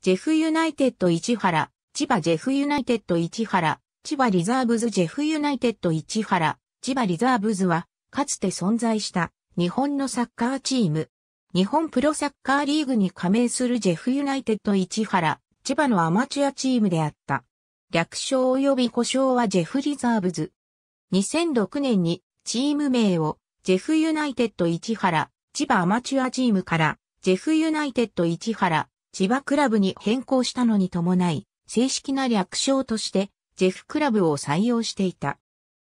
ジェフユナイテッド市原、千葉ジェフユナイテッド市原、千葉リザーブズジェフユナイテッド市原、千葉リザーブズは、かつて存在した日本のサッカーチーム。日本プロサッカーリーグに加盟するジェフユナイテッド市原、千葉のアマチュアチームであった。略称及び呼称はジェフリザーブズ。2006年にチーム名をジェフユナイテッド市原、千葉アマチュアチームからジェフユナイテッド市原、千葉クラブに変更したのに伴い、正式な略称としてジェフクラブを採用していた。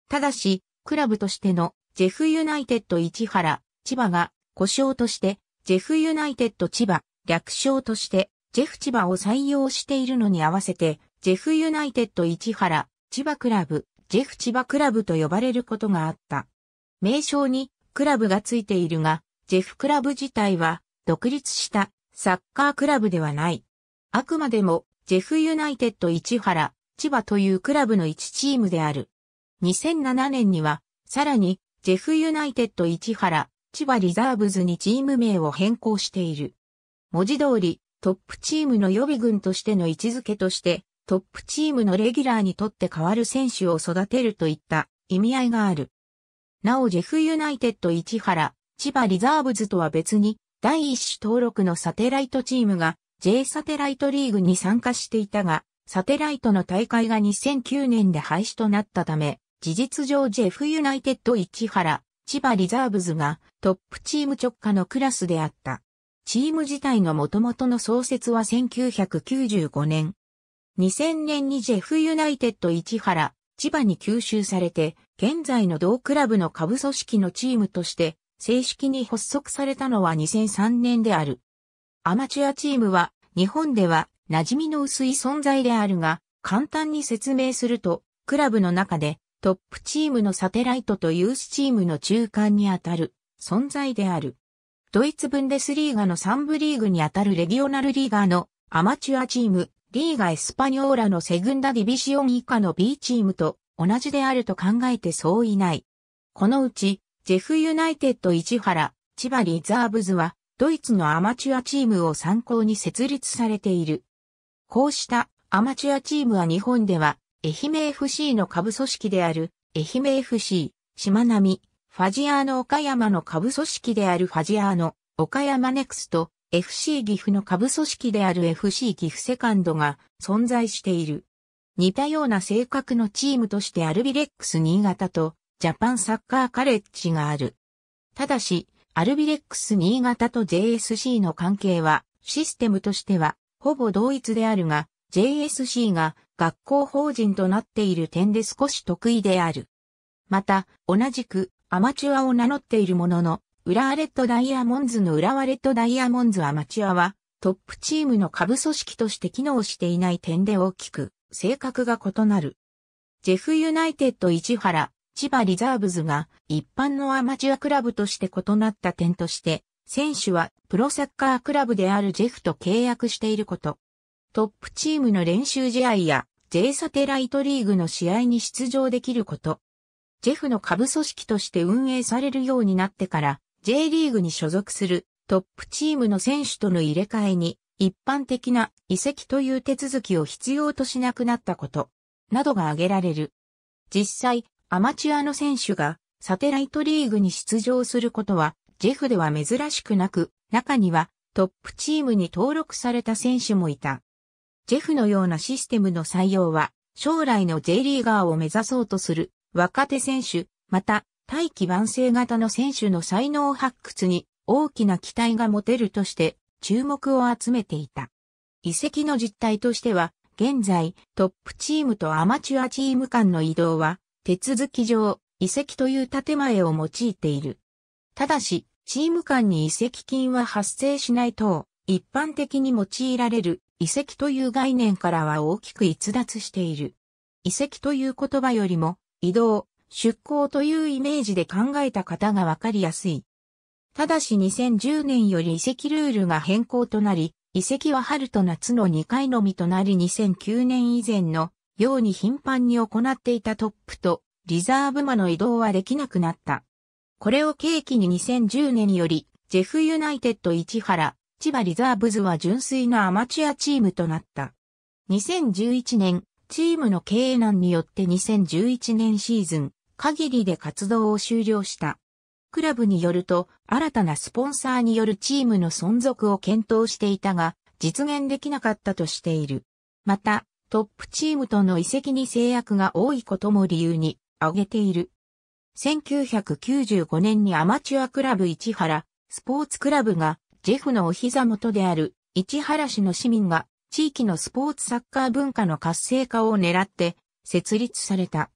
ただし、クラブとしてのジェフユナイテッド市原、千葉が、故障として、ジェフユナイテッド千葉、略称として、ジェフ千葉を採用しているのに合わせて、ジェフユナイテッド市原、千葉クラブ、ジェフ千葉クラブと呼ばれることがあった。名称にクラブがついているが、ジェフクラブ自体は独立したサッカークラブではない。あくまでも、ジェフユナイテッド市原、千葉というクラブの1チームである。2007年には、さらに、ジェフユナイテッド市原、千葉リザーブズにチーム名を変更している。文字通り、トップチームの予備軍としての位置づけとして、トップチームのレギュラーにとって変わる選手を育てるといった意味合いがある。なおジェフユナイテッド市原、千葉リザーブズとは別に、第一種登録のサテライトチームが J サテライトリーグに参加していたが、サテライトの大会が2009年で廃止となったため、事実上 JF ユナイテッド市原、千葉リザーブズがトップチーム直下のクラスであった。チーム自体の元々の創設は1995年。2000年にジェフユナイテッド市原、千葉に吸収されて、現在の同クラブの下部組織のチームとして正式に発足されたのは2003年である。アマチュアチームは日本では馴染みの薄い存在であるが、簡単に説明すると、クラブの中でトップチームのサテライトとユースチームの中間にあたる存在である。ドイツブンデスリーガの3部リーグにあたるレギオナルリーガーのアマチュアチーム、リーガエスパニョーラのセグンダディビシオン以下の B チームと同じであると考えてそういない。このうちジェフユナイテッド市原、千葉リザーブズは、ドイツのアマチュアチームを参考に設立されている。こうしたアマチュアチームは日本では、愛媛 FC の下部組織である、愛媛 FC、しまなみ、ファジアーノ岡山の下部組織であるファジアーノ、岡山ネクスト、FC 岐阜の下部組織である FC 岐阜セカンドが存在している。似たような性格のチームとしてアルビレックス新潟とジャパンサッカーカレッジがある。ただし、アルビレックス新潟と JSC の関係は、システムとしては、ほぼ同一であるが、JSC が学校法人となっている点で少し得意である。また、同じくアマチュアを名乗っているものの、浦和レッドダイヤモンズの浦和レッドダイヤモンズアマチュアは、トップチームの下部組織として機能していない点で大きく、性格が異なる。ジェフユナイテッド市原、千葉リザーブズが一般のアマチュアクラブとして異なった点として、選手はプロサッカークラブであるジェフと契約していること。トップチームの練習試合や J サテライトリーグの試合に出場できること。ジェフの下部組織として運営されるようになってから J リーグに所属するトップチームの選手との入れ替えに一般的な移籍という手続きを必要としなくなったことなどが挙げられる。実際、アマチュアの選手がサテライトリーグに出場することは、ジェフでは珍しくなく、中にはトップチームに登録された選手もいた。ジェフのようなシステムの採用は、将来の J リーガーを目指そうとする若手選手、また、大器晩成型の選手の才能発掘に大きな期待が持てるとして注目を集めていた。遺跡の実態としては、現在トップチームとアマチュアチーム間の移動は手続き上、遺跡という建前を用いている。ただし、チーム間に遺跡金は発生しない等、一般的に用いられる遺跡という概念からは大きく逸脱している。遺跡という言葉よりも、移動、出向というイメージで考えた方がわかりやすい。ただし2010年より遺跡ルールが変更となり、遺跡は春と夏の2回のみとなり2009年以前のように頻繁に行っていたトップとリザーブ馬の移動はできなくなった。これを契機に2010年により、ジェフユナイテッド市原、千葉リザーブズは純粋なアマチュアチームとなった。2011年、チームの経営難によって2011年シーズン、限りで活動を終了した。クラブによると、新たなスポンサーによるチームの存続を検討していたが、実現できなかったとしている。また、トップチームとの移籍に制約が多いことも理由に挙げている。1995年にアマチュアクラブ市原、スポーツクラブが、ジェフのお膝元である市原市の市民が、地域のスポーツサッカー文化の活性化を狙って設立された。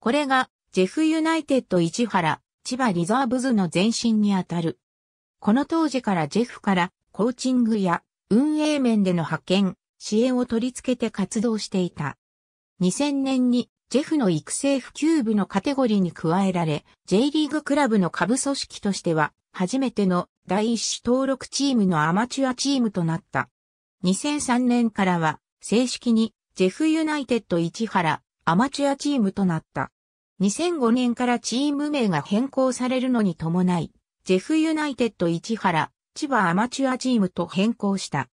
これが、ジェフユナイテッド市原、千葉リザーブズの前身にあたる。この当時からジェフからコーチングや運営面での派遣、支援を取り付けて活動していた。2000年にジェフの育成普及部のカテゴリーに加えられ、J リーグクラブの下部組織としては、初めての第一種登録チームのアマチュアチームとなった。2003年からは、正式に、ジェフユナイテッド市原、アマチュアチームとなった。2005年からチーム名が変更されるのに伴い、ジェフユナイテッド市原、千葉アマチュアチームと変更した。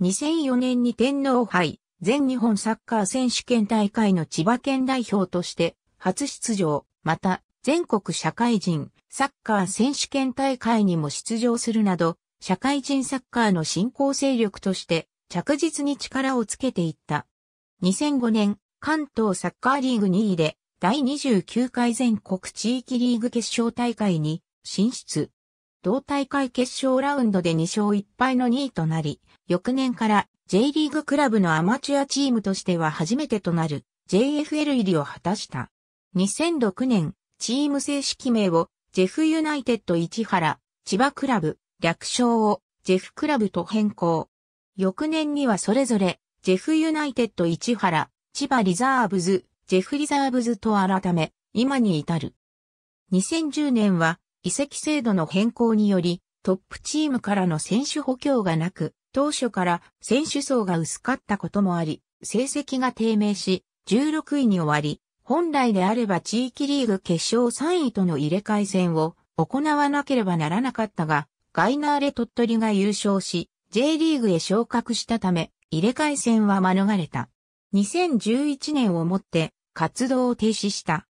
2004年に天皇杯全日本サッカー選手権大会の千葉県代表として初出場、また全国社会人サッカー選手権大会にも出場するなど、社会人サッカーの振興勢力として着実に力をつけていった。2005年、関東サッカーリーグ2位で第29回全国地域リーグ決勝大会に進出。同大会決勝ラウンドで2勝1敗の2位となり、翌年から J リーグクラブのアマチュアチームとしては初めてとなる JFL 入りを果たした。2006年、チーム正式名をジェフユナイテッド市原、千葉クラブ、略称をジェフクラブと変更。翌年にはそれぞれ、ジェフユナイテッド市原、千葉リザーブズ、ジェフリザーブズと改め、今に至る。2010年は移籍制度の変更により、トップチームからの選手補強がなく、当初から選手層が薄かったこともあり、成績が低迷し、16位に終わり、本来であれば地域リーグ決勝3位との入れ替え戦を行わなければならなかったが、ガイナーレ鳥取が優勝し、J リーグへ昇格したため、入れ替え戦は免れた。2011年をもって活動を停止した。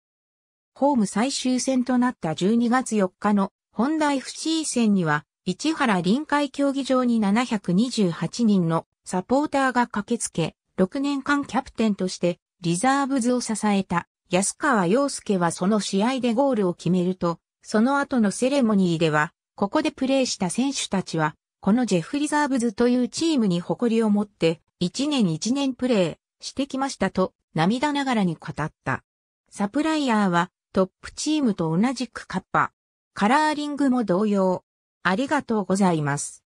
ホーム最終戦となった12月4日の本大 FC 戦には、市原臨海競技場に728人のサポーターが駆けつけ、6年間キャプテンとしてリザーブズを支えた安川洋介はその試合でゴールを決めると、その後のセレモニーでは、ここでプレーした選手たちは、このジェフ・リザーブズというチームに誇りを持って、1年1年プレーしてきましたと、涙ながらに語った。サプライヤーは、トップチームと同じくカッパ。カラーリングも同様。ありがとうございます。